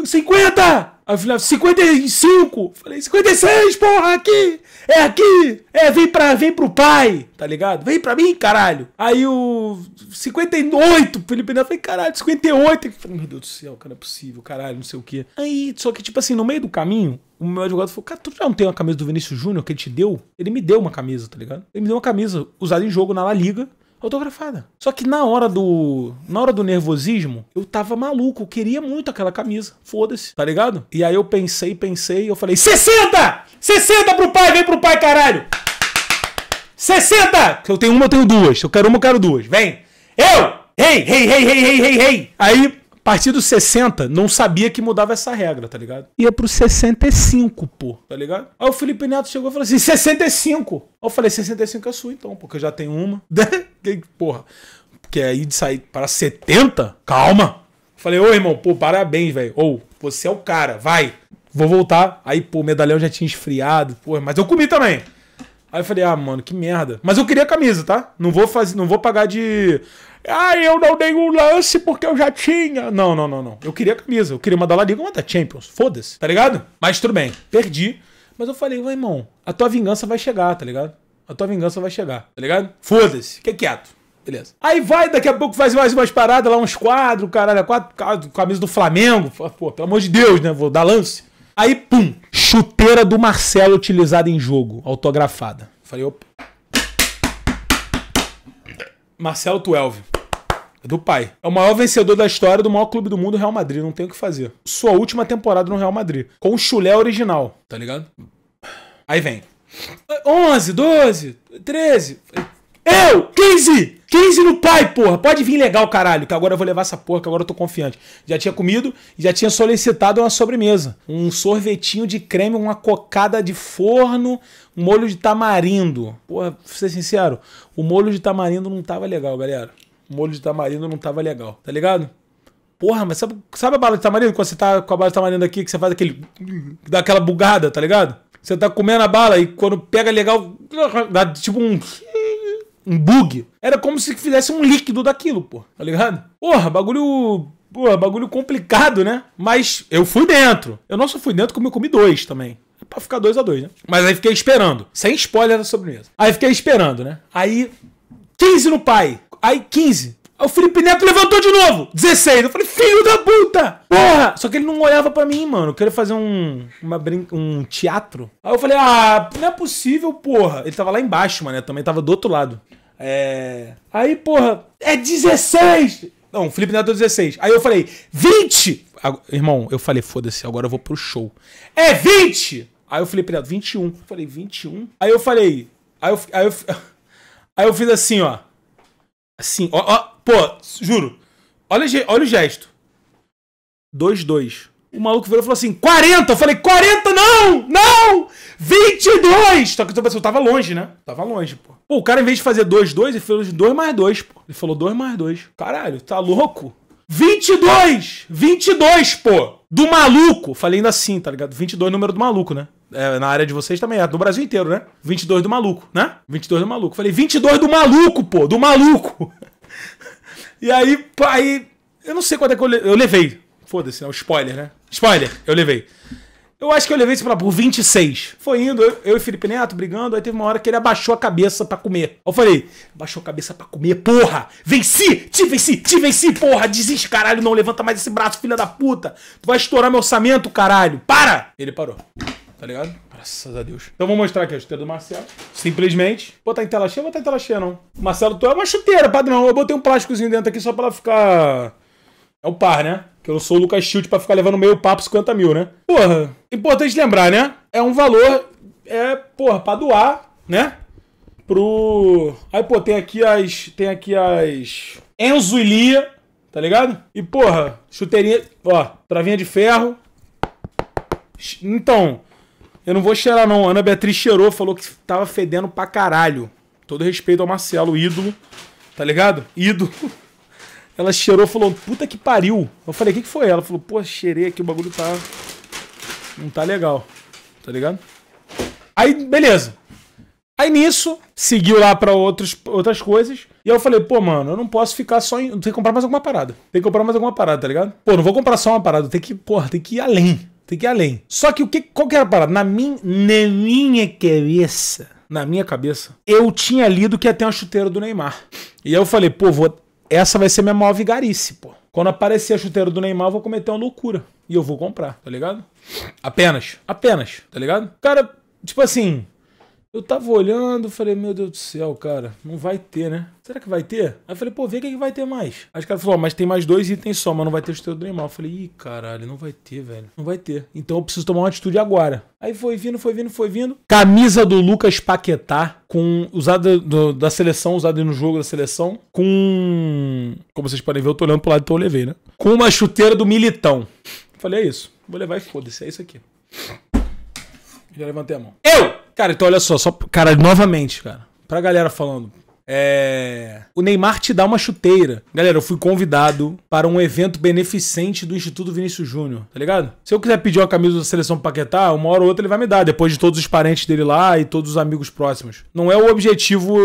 S1: 50! Aí eu falei, 55! Falei, 56, porra, aqui! É aqui! É, vem, pra, vem pro pai, tá ligado? Vem pra mim, caralho! Aí o 58, Felipe Neto, falei, caralho, 58! Eu falei, meu Deus do céu, cara, é possível, caralho, não sei o quê. Aí, só que, tipo assim, no meio do caminho, o meu advogado falou, cara, tu já não tem uma camisa do Vinícius Júnior que ele te deu? Ele me deu uma camisa, tá ligado? Ele me deu uma camisa usada em jogo na La Liga, autografada. Só que na hora do na hora do nervosismo, eu tava maluco, eu queria muito aquela camisa. Foda-se, tá ligado? E aí eu pensei, pensei, eu falei: "60! 60 pro pai, vem pro pai, caralho!" 60! Se eu tenho uma, eu tenho duas. Se eu quero uma, eu quero duas. Vem! Eu! Ei, ei, ei, ei, ei, ei, ei! Aí partir dos 60, não sabia que mudava essa regra, tá ligado? Ia pro 65, pô, tá ligado? Aí o Felipe Neto chegou e falou assim: 65. Aí eu falei: 65 é sua então, porque eu já tenho uma. Porra. Porque aí de sair para 70, calma. Falei, ô irmão, pô, parabéns, velho. Ou, você é o cara, vai. Vou voltar. Aí, pô, o medalhão já tinha esfriado, pô, mas eu comi também. Aí eu falei, ah, mano, que merda. Mas eu queria camisa, tá? Não vou fazer, não vou pagar de. Ah, eu não dei um lance porque eu já tinha. Não, não, não, não. Eu queria camisa. Eu queria uma da La Liga, uma da Champions. Foda-se, tá ligado? Mas tudo bem, perdi. Mas eu falei, vai, irmão, a tua vingança vai chegar, tá ligado? A tua vingança vai chegar, tá ligado? Foda-se, fica quieto. Beleza. Aí vai, daqui a pouco faz mais umas paradas lá, uns quadros, caralho, quatro, camisa do Flamengo. Pô, pelo amor de Deus, né? Vou dar lance. Aí, pum, chuteira do Marcelo utilizada em jogo, autografada. Falei, opa. Marcelo Tuelve. É do pai. É o maior vencedor da história do maior clube do mundo, Real Madrid. Não tem o que fazer. Sua última temporada no Real Madrid. Com o chulé original, tá ligado? Aí vem. 11, 12, 13. Eu! 15! 15 no pai, porra! Pode vir legal, caralho, que agora eu vou levar essa porra, que agora eu tô confiante. Já tinha comido e já tinha solicitado uma sobremesa. Um sorvetinho de creme, uma cocada de forno, um molho de tamarindo. Porra, pra ser sincero, o molho de tamarindo não tava legal, galera. O molho de tamarindo não tava legal, tá ligado? Porra, mas sabe, sabe a bala de tamarindo? Quando você tá com a bala de tamarindo aqui, que você faz aquele. dá aquela bugada, tá ligado? Você tá comendo a bala e quando pega legal, dá tipo um um bug. Era como se fizesse um líquido daquilo, pô. Tá ligado? Porra, bagulho Porra, bagulho complicado, né? Mas eu fui dentro. Eu não só fui dentro, como eu comi dois também. É pra ficar dois a dois, né? Mas aí fiquei esperando. Sem spoiler da sobremesa. Aí fiquei esperando, né? Aí. 15 no pai. Aí 15. O Felipe Neto levantou de novo! 16! Eu falei, filho da puta! Porra! Só que ele não olhava para mim, mano. Eu queria fazer um. Uma brin... um teatro. Aí eu falei, ah, não é possível, porra. Ele tava lá embaixo, mano. Eu também tava do outro lado. É. Aí, porra, é 16! Não, o Felipe Neto é 16. Aí eu falei, 20! Irmão, eu falei, foda-se, agora eu vou pro show. É 20! Aí o Felipe Neto, 21. Eu falei, 21? Aí eu falei. Aí eu, aí eu, aí eu fiz assim, ó. Assim, ó, ó. Pô, juro. Olha, olha o gesto. 2-2. O maluco virou e falou assim: 40! Eu falei: 40 não! Não! 22! Só que tipo assim, eu tava longe, né? Tava longe, pô. Pô, o cara, em vez de fazer 2-2, ele fez 2 mais 2, pô. Ele falou 2 mais 2. Caralho, tá louco? 22! 22, pô! Do maluco! Falei ainda assim, tá ligado? 22 é número do maluco, né? É, na área de vocês também é, do Brasil inteiro, né? 22 do maluco, né? 22 do maluco. Falei, 22 do maluco, pô, do maluco! E aí, aí, eu não sei quanto é que eu, le... eu levei. Foda-se, não, é spoiler, né? Spoiler, eu levei. Eu acho que eu levei, sei lá, por 26. Foi indo, eu, eu e Felipe Neto brigando, aí teve uma hora que ele abaixou a cabeça para comer. Eu falei, abaixou a cabeça para comer, porra! Venci! Te venci! Te venci, porra! Desiste, caralho! Não levanta mais esse braço, filha da puta! Tu vai estourar meu orçamento, caralho! Para! Ele parou tá ligado? Graças a Deus. Então vou mostrar aqui a chuteira do Marcelo. Simplesmente. Botar tá em tela cheia, botar tá em tela cheia, não. Marcelo, tu é uma chuteira, padrão. Eu botei um plásticozinho dentro aqui só pra ela ficar... É o par, né? Que eu não sou o Lucas Schultz pra ficar levando meio papo 50 mil, né? Porra, importante lembrar, né? É um valor, é, porra, pra doar, né? Pro... Aí, pô, tem aqui as... Tem aqui as... Enzo e Lia, tá ligado? E, porra, chuteirinha... Ó, travinha de ferro, então, eu não vou cheirar, não. Ana Beatriz cheirou, falou que tava fedendo pra caralho. Todo respeito ao Marcelo, ídolo. Tá ligado? Ídolo. Ela cheirou falou, puta que pariu. Eu falei, o que, que foi? Ela falou, pô, cheirei aqui, o bagulho tá. Não tá legal. Tá ligado? Aí, beleza. Aí nisso, seguiu lá pra outros, outras coisas. E eu falei, pô, mano, eu não posso ficar só em. Tem que comprar mais alguma parada. Tem que comprar mais alguma parada, tá ligado? Pô, não vou comprar só uma parada, tem que, porra, tem que ir além. Tem que ir além. Só que o que, qual que era a parada? Na, min, na minha cabeça, na minha cabeça, eu tinha lido que ia ter uma chuteira do Neymar. E eu falei, pô, vou, essa vai ser minha maior vigarice, pô. Quando aparecer a chuteira do Neymar, eu vou cometer uma loucura. E eu vou comprar, tá ligado? Apenas. Apenas, tá ligado? Cara, tipo assim, eu tava olhando, falei, meu Deus do céu, cara, não vai ter, né? Será que vai ter? Aí eu falei, pô, vê o que, é que vai ter mais. Aí o cara falou, mas tem mais dois itens só, mas não vai ter o Dreamal. Eu falei, ih, caralho, não vai ter, velho. Não vai ter. Então eu preciso tomar uma atitude agora. Aí foi vindo, foi vindo, foi vindo. Camisa do Lucas Paquetá, com usada do, da seleção, usada no jogo da seleção, com. Como vocês podem ver, eu tô olhando pro lado, então eu levei, né? Com uma chuteira do Militão. Falei, é isso. Vou levar e foda-se, é isso aqui. Já levantei a mão. Eu! Cara, então olha só, só. Cara, novamente, cara. Pra galera falando. É... O Neymar te dá uma chuteira. Galera, eu fui convidado para um evento beneficente do Instituto Vinícius Júnior, tá ligado? Se eu quiser pedir uma camisa da seleção Paquetá, uma hora ou outra ele vai me dar, depois de todos os parentes dele lá e todos os amigos próximos. Não é o objetivo.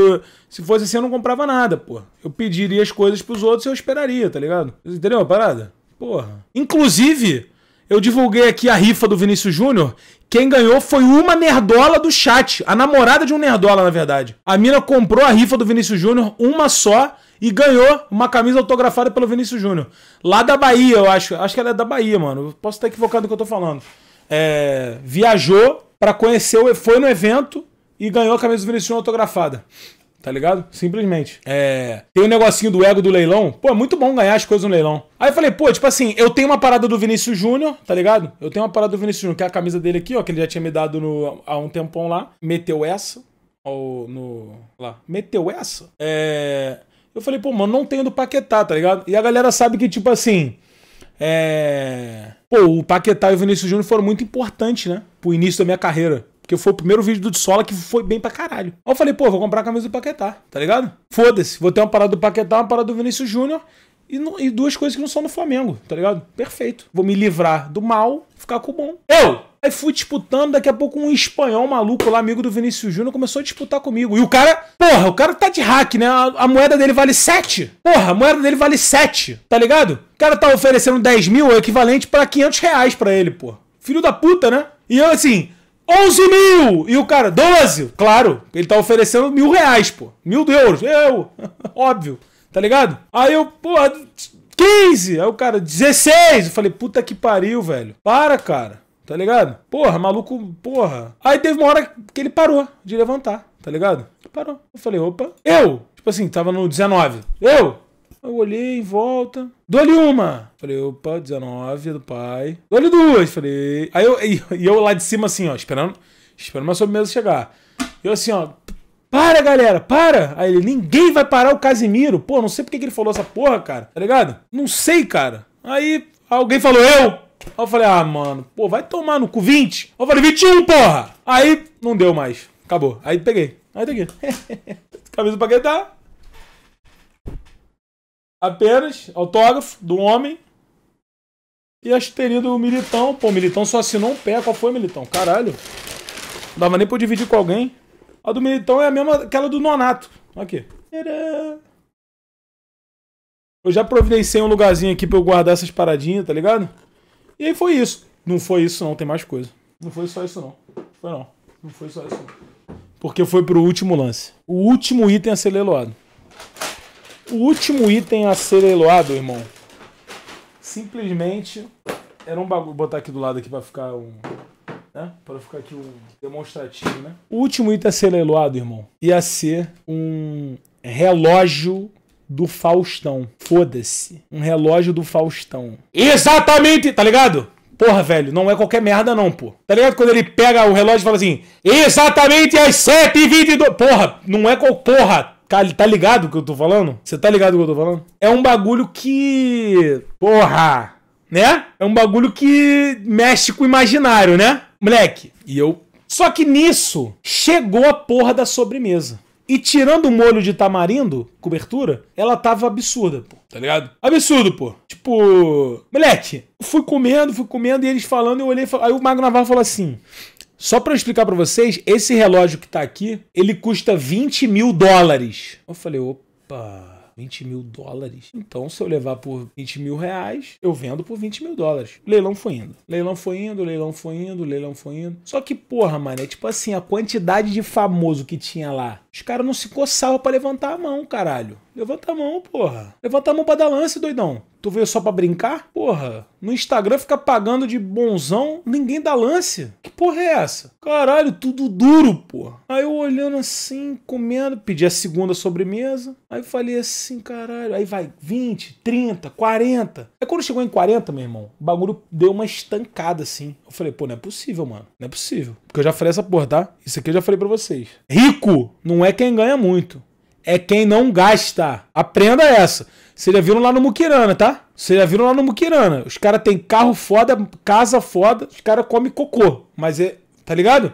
S1: Se fosse assim, eu não comprava nada, pô. Eu pediria as coisas pros outros e eu esperaria, tá ligado? Entendeu a parada? Porra. Inclusive, eu divulguei aqui a rifa do Vinícius Júnior. Quem ganhou foi uma nerdola do chat. A namorada de um nerdola, na verdade. A mina comprou a rifa do Vinícius Júnior, uma só, e ganhou uma camisa autografada pelo Vinícius Júnior. Lá da Bahia, eu acho. Acho que ela é da Bahia, mano. Eu posso estar equivocado no que eu tô falando. É, viajou para conhecer, foi no evento e ganhou a camisa do Vinícius Júnior autografada tá ligado? Simplesmente. É. Tem o um negocinho do ego do leilão. Pô, é muito bom ganhar as coisas no leilão. Aí eu falei, pô, tipo assim, eu tenho uma parada do Vinícius Júnior, tá ligado? Eu tenho uma parada do Vinícius Júnior, que é a camisa dele aqui, ó, que ele já tinha me dado no, há um tempão lá. Meteu essa. Ou no. Lá. Meteu essa? É. Eu falei, pô, mano, não tenho do Paquetá, tá ligado? E a galera sabe que, tipo assim. É. Pô, o Paquetá e o Vinícius Júnior foram muito importantes, né? Pro início da minha carreira. Porque foi o primeiro vídeo do Dissola que foi bem pra caralho. Aí eu falei, pô, vou comprar a camisa do Paquetá, tá ligado? Foda-se, vou ter uma parada do Paquetá, uma parada do Vinícius Júnior e, e duas coisas que não são no Flamengo, tá ligado? Perfeito. Vou me livrar do mal, ficar com o bom. Eu! Aí fui disputando, daqui a pouco um espanhol maluco lá, amigo do Vinícius Júnior, começou a disputar comigo. E o cara, porra, o cara tá de hack, né? A, a moeda dele vale 7. Porra, a moeda dele vale 7, tá ligado? O cara tá oferecendo 10 mil, é equivalente para 500 reais pra ele, pô, Filho da puta, né? E eu assim, 11 mil! E o cara, 12! Claro, ele tá oferecendo mil reais, pô. Mil euros, eu, óbvio, tá ligado? Aí eu, pô, 15! Aí o cara, 16! Eu falei, puta que pariu, velho. Para, cara, tá ligado? Porra, maluco, porra. Aí teve uma hora que ele parou de levantar, tá ligado? Parou. Eu falei, opa, eu, tipo assim, tava no 19. Eu, eu olhei em volta. Dou-lhe uma. Falei, opa, 19 do pai. Dou-lhe duas. Falei. Aí eu, e, eu lá de cima, assim, ó, esperando, esperando uma sobremesa chegar. Eu assim, ó. Para, galera, para! Aí ele, ninguém vai parar o Casimiro. Pô, não sei porque que ele falou essa porra, cara. Tá ligado? Não sei, cara. Aí alguém falou, eu! Aí eu falei, ah, mano, pô, vai tomar no cu 20. Eu falei, 21, porra! Aí não deu mais. Acabou. Aí peguei. Aí tá aqui. Camisa pra quem tá. Apenas autógrafo do homem. E acho que teria o Militão. Pô, o Militão só assinou um pé. Qual foi, Militão? Caralho. Não dava nem pra eu dividir com alguém. A do Militão é a mesma aquela do Nonato. Aqui. Eu já providenciei um lugarzinho aqui pra eu guardar essas paradinhas, tá ligado? E aí foi isso. Não foi isso não, tem mais coisa. Não foi só isso não. Foi não. Não foi só isso não. Porque foi pro último lance. O último item a ser leiloado. O último item a ser eloado, irmão. Simplesmente era um bagulho. Vou botar aqui do lado aqui para ficar um. Né? Para ficar aqui um demonstrativo, né? O último item a ser leiloado, irmão, ia ser um relógio do Faustão. Foda-se. Um relógio do Faustão. Exatamente, tá ligado? Porra, velho, não é qualquer merda não, pô. Tá ligado quando ele pega o relógio e fala assim, exatamente às 7h22. Porra, não é qual... Porra, Tá, tá ligado o que eu tô falando? Você tá ligado o que eu tô falando? É um bagulho que. Porra! Né? É um bagulho que mexe com o imaginário, né? Moleque, e eu. Só que nisso chegou a porra da sobremesa. E tirando o molho de tamarindo, cobertura, ela tava absurda, pô. Tá ligado? Absurdo, pô. Tipo, moleque, fui comendo, fui comendo e eles falando, eu olhei, aí o Mago Navarro falou assim: só para explicar para vocês, esse relógio que está aqui, ele custa 20 mil dólares. Eu falei, opa... 20 mil dólares. Então, se eu levar por 20 mil reais, eu vendo por 20 mil dólares. Leilão foi indo. Leilão foi indo, leilão foi indo, leilão foi indo. Só que, porra, mano, é tipo assim, a quantidade de famoso que tinha lá. Os caras não se coçavam para levantar a mão, caralho. Levanta a mão, porra. Levanta a mão pra dar lance, doidão. Tu veio só pra brincar? Porra, no Instagram fica pagando de bonzão, ninguém dá lance. Que porra é essa? Caralho, tudo duro, porra. Aí eu olhando assim, comendo, pedi a segunda sobremesa. Aí eu falei assim, caralho. Aí vai 20, 30, 40. Aí quando chegou em 40, meu irmão, o bagulho deu uma estancada assim. Eu falei, pô, não é possível, mano. Não é possível. Porque eu já falei essa porra, tá? Isso aqui eu já falei pra vocês. Rico não é quem ganha muito é quem não gasta. Aprenda essa. Vocês já viram lá no Mukirana, tá? Vocês já viram lá no Mukirana. Os caras têm carro foda, casa foda, os caras comem cocô. Mas é. Tá ligado?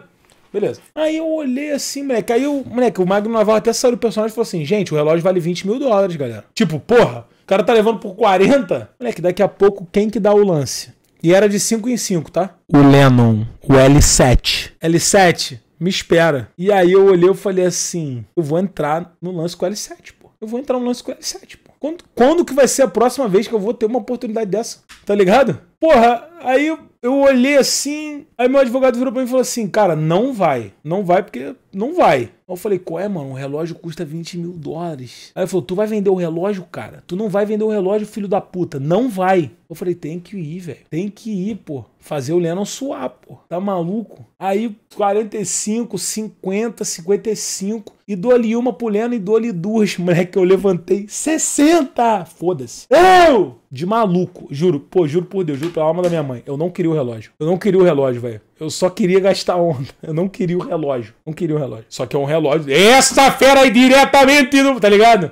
S1: Beleza. Aí eu olhei assim, moleque. Aí o. Moleque, o Magno Navarro até saiu do personagem e falou assim: gente, o relógio vale 20 mil dólares, galera. Tipo, porra, o cara tá levando por 40? Moleque, daqui a pouco quem que dá o lance? E era de 5 em 5, tá? O Lennon, o L7. L7, me espera. E aí eu olhei e falei assim: eu vou entrar no lance com L7, pô. Eu vou entrar no lance com L7, pô. Quando, quando que vai ser a próxima vez que eu vou ter uma oportunidade dessa? Tá ligado? Porra, aí eu, eu olhei assim, aí meu advogado virou pra mim e falou assim: cara, não vai. Não vai porque não vai. Eu falei, qual é, mano? O relógio custa 20 mil dólares. Aí ele falou, tu vai vender o relógio, cara? Tu não vai vender o relógio, filho da puta. Não vai. Eu falei, tem que ir, velho. Tem que ir, pô. Fazer o Lennon suar, pô. Tá maluco? Aí, 45, 50, 55. E dou ali uma pro Lennon e dou ali duas, moleque. Eu levantei 60! Foda-se. Eu! De maluco. Juro, pô, juro por Deus, juro pela alma da minha mãe. Eu não queria o relógio. Eu não queria o relógio, velho. Eu só queria gastar onda. Eu não queria o relógio. Não queria o relógio. Só que é um relógio. Essa fera aí diretamente, tá ligado?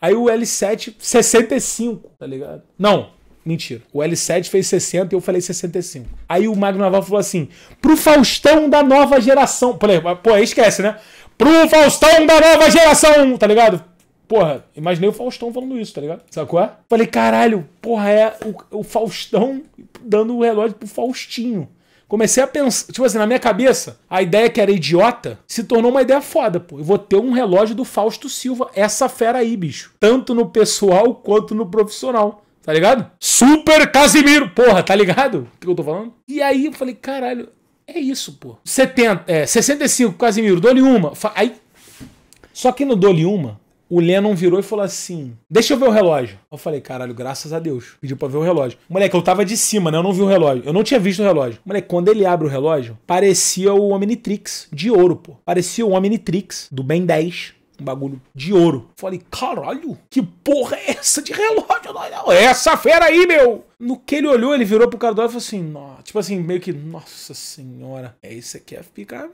S1: Aí o L7, 65, tá ligado? Não, Mentira. O L7 fez 60 e eu falei 65. Aí o Magno Naval falou assim: pro Faustão da nova geração. Pô, esquece, né? Pro Faustão da nova geração, tá ligado? Porra, imaginei o Faustão falando isso, tá ligado? Sacou? É? Falei, caralho, porra, é o, o Faustão dando o relógio pro Faustinho comecei a pensar. Tipo assim, na minha cabeça, a ideia que era idiota se tornou uma ideia foda, pô. Eu vou ter um relógio do Fausto Silva, essa fera aí, bicho. Tanto no pessoal quanto no profissional tá ligado? Super Casimiro, porra, tá ligado? O que eu tô falando? E aí eu falei, caralho, é isso, pô. 70, é, 65, Casimiro, dou-lhe uma. Aí, só que no dou-lhe uma, o Lennon virou e falou assim: Deixa eu ver o relógio. Eu falei: Caralho, graças a Deus. Pediu pra ver o relógio. Moleque, eu tava de cima, né? Eu não vi o relógio. Eu não tinha visto o relógio. Moleque, quando ele abre o relógio, parecia o Omnitrix de ouro, pô. Parecia o Omnitrix do Ben 10 um bagulho de ouro. Falei, caralho, que porra é essa de relógio? Não, é essa fera aí, meu! No que ele olhou, ele virou pro cara do lado e falou assim, tipo assim, meio que, nossa senhora, é isso aqui é ficar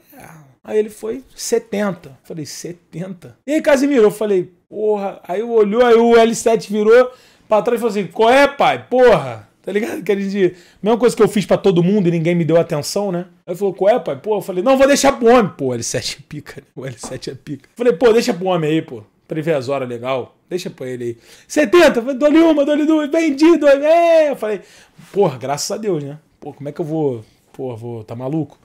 S1: Aí ele foi, 70. Falei, 70? E aí, Casimiro, eu falei, porra. Aí olhou, aí o L7 virou pra trás e falou assim, qual é, pai? Porra! Tá ligado? Que a gente. Mesma coisa que eu fiz para todo mundo e ninguém me deu atenção, né? Aí falou, qual é, pai? Pô, eu falei, não, vou deixar pro homem. Pô, L7 é pica, né? O L7 é pica. Falei, pô, deixa pro homem aí, pô. Pra ele ver as horas legal. Deixa pra ele aí. 70, dou-lhe uma, dou-lhe duas, vendi, é. Eu falei, porra, graças a Deus, né? Pô, como é que eu vou. Pô, vou. Tá maluco?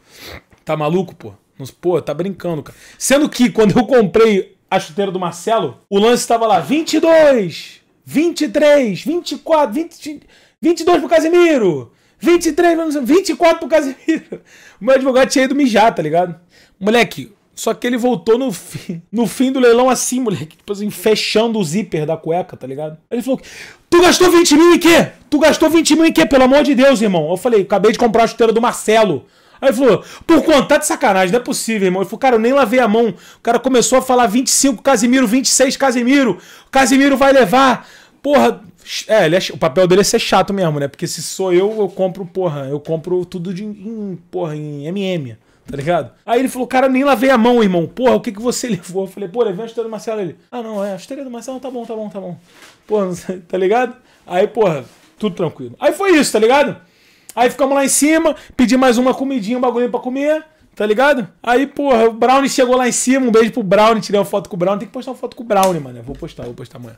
S1: Tá maluco, pô? Pô, tá brincando, cara. Sendo que quando eu comprei a chuteira do Marcelo, o lance estava lá 22, 23, 24, 20, 22 pro Casimiro! 23, 24 pro Casimiro! O meu advogado tinha ido mijar, tá ligado? Moleque, só que ele voltou no fim, no fim do leilão assim, moleque. Tipo assim, fechando o zíper da cueca, tá ligado? Ele falou: Tu gastou 20 mil em quê? Tu gastou 20 mil em quê? Pelo amor de Deus, irmão. Eu falei: Acabei de comprar a chuteira do Marcelo. Aí ele falou: Por quanto? Tá de sacanagem, não é possível, irmão. Ele falou: Cara, eu nem lavei a mão. O cara começou a falar: 25 Casimiro, 26 Casimiro. O Casimiro vai levar. Porra, é, ele é, o papel dele é ser chato mesmo, né? Porque se sou eu, eu compro, porra, eu compro tudo de, em, porra, em MM, tá ligado? Aí ele falou, cara, nem lavei a mão, irmão. Porra, o que, que você levou? Eu falei, pô, levei a história do Marcelo. Ele, ah, não, é, a história do Marcelo, tá bom, tá bom, tá bom. Porra, tá ligado? Aí, porra, tudo tranquilo. Aí foi isso, tá ligado? Aí ficamos lá em cima, pedi mais uma comidinha, um bagulho pra comer. Tá ligado? Aí, porra, o Brownie chegou lá em cima, um beijo pro Brownie, tirei uma foto com o Brownie. Tem que postar uma foto com o Brownie, mano. vou postar, vou postar amanhã.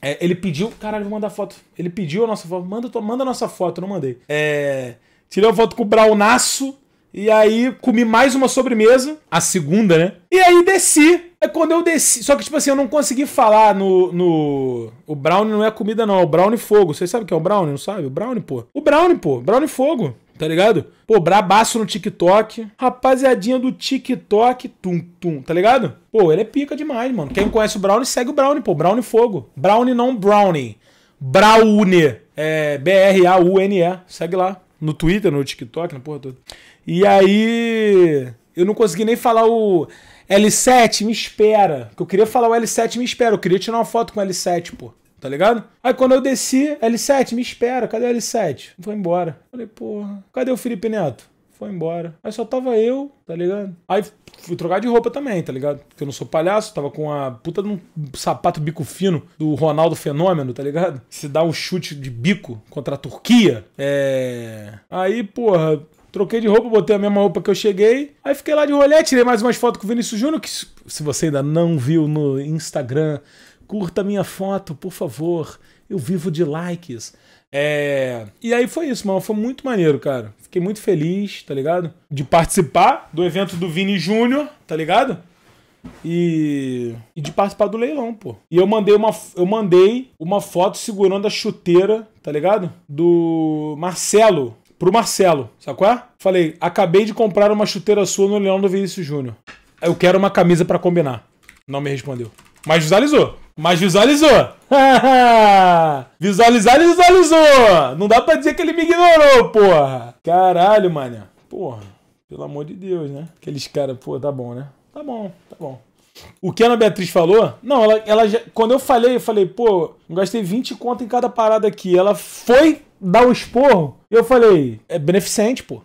S1: É, ele pediu, caralho, vou mandar foto. Ele pediu a nossa foto, manda, manda a nossa foto, não mandei. É, tirei uma foto com o Brownaço, e aí comi mais uma sobremesa, a segunda, né? E aí desci. É quando eu desci. Só que, tipo assim, eu não consegui falar no. no... O brownie não é comida, não. É o brownie fogo. Vocês sabem o que é o brownie? Não sabe? O brownie, pô. O brownie, pô. Brownie fogo tá ligado? Pô, brabaço no TikTok. Rapaziadinha do TikTok, tum, tum, tá ligado? Pô, ele é pica demais, mano. Quem conhece o Brownie, segue o Brownie, pô. Brownie Fogo. Brownie não Brownie. Braune. É B-R-A-U-N-E. Segue lá. No Twitter, no TikTok, na porra toda. E aí. Eu não consegui nem falar o. L7, me espera. Que eu queria falar o L7, me espera. Eu queria tirar uma foto com o L7, pô tá ligado? Aí quando eu desci, L7, me espera, cadê o L7? Foi embora. Falei, porra, cadê o Felipe Neto? Foi embora. Aí só tava eu, tá ligado? Aí fui trocar de roupa também, tá ligado? Porque eu não sou palhaço, tava com a puta de um sapato bico fino do Ronaldo Fenômeno, tá ligado? Se dá um chute de bico contra a Turquia. É. Aí, porra, troquei de roupa, botei a mesma roupa que eu cheguei. Aí fiquei lá de rolê, tirei mais umas fotos com o Vinícius Júnior, que se você ainda não viu no Instagram curta minha foto, por favor. Eu vivo de likes. É... E aí foi isso, mano. Foi muito maneiro, cara. Fiquei muito feliz, tá ligado? De participar do evento do Vini Júnior, tá ligado? E... e de participar do leilão, pô. E eu mandei uma eu mandei uma foto segurando a chuteira, tá ligado? Do Marcelo, pro Marcelo, sabe qual é? Falei: "Acabei de comprar uma chuteira sua no leilão do Vinícius Júnior. Eu quero uma camisa para combinar." Não me respondeu. Mas visualizou. Mas visualizou. visualizar, ele visualizou. Não dá pra dizer que ele me ignorou, porra. Caralho, mané. Porra, pelo amor de Deus, né? Aqueles caras, pô, tá bom, né? Tá bom, tá bom. O que a Ana Beatriz falou? Não, ela, ela já, quando eu falei, eu falei, pô, gastei 20 conto em cada parada aqui. Ela foi dar o um esporro. Eu falei, é beneficente, pô.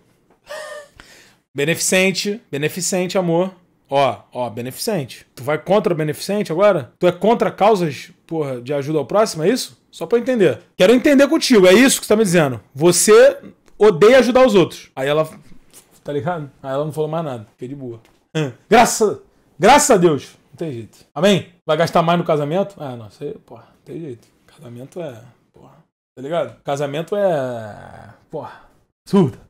S1: beneficente, beneficente, amor. Ó, ó, beneficente. Tu vai contra beneficente agora? Tu é contra causas, porra, de ajuda ao próximo, é isso? Só pra eu entender. Quero entender contigo, é isso que você tá me dizendo. Você odeia ajudar os outros. Aí ela. Tá ligado? Aí ela não falou mais nada. Fiquei de boa. Hum, graça, graças a Deus. Não tem jeito. Amém? Vai gastar mais no casamento? Ah, não sei, porra, não tem jeito. Casamento é. Porra. Tá ligado? Casamento é. Porra. Surda.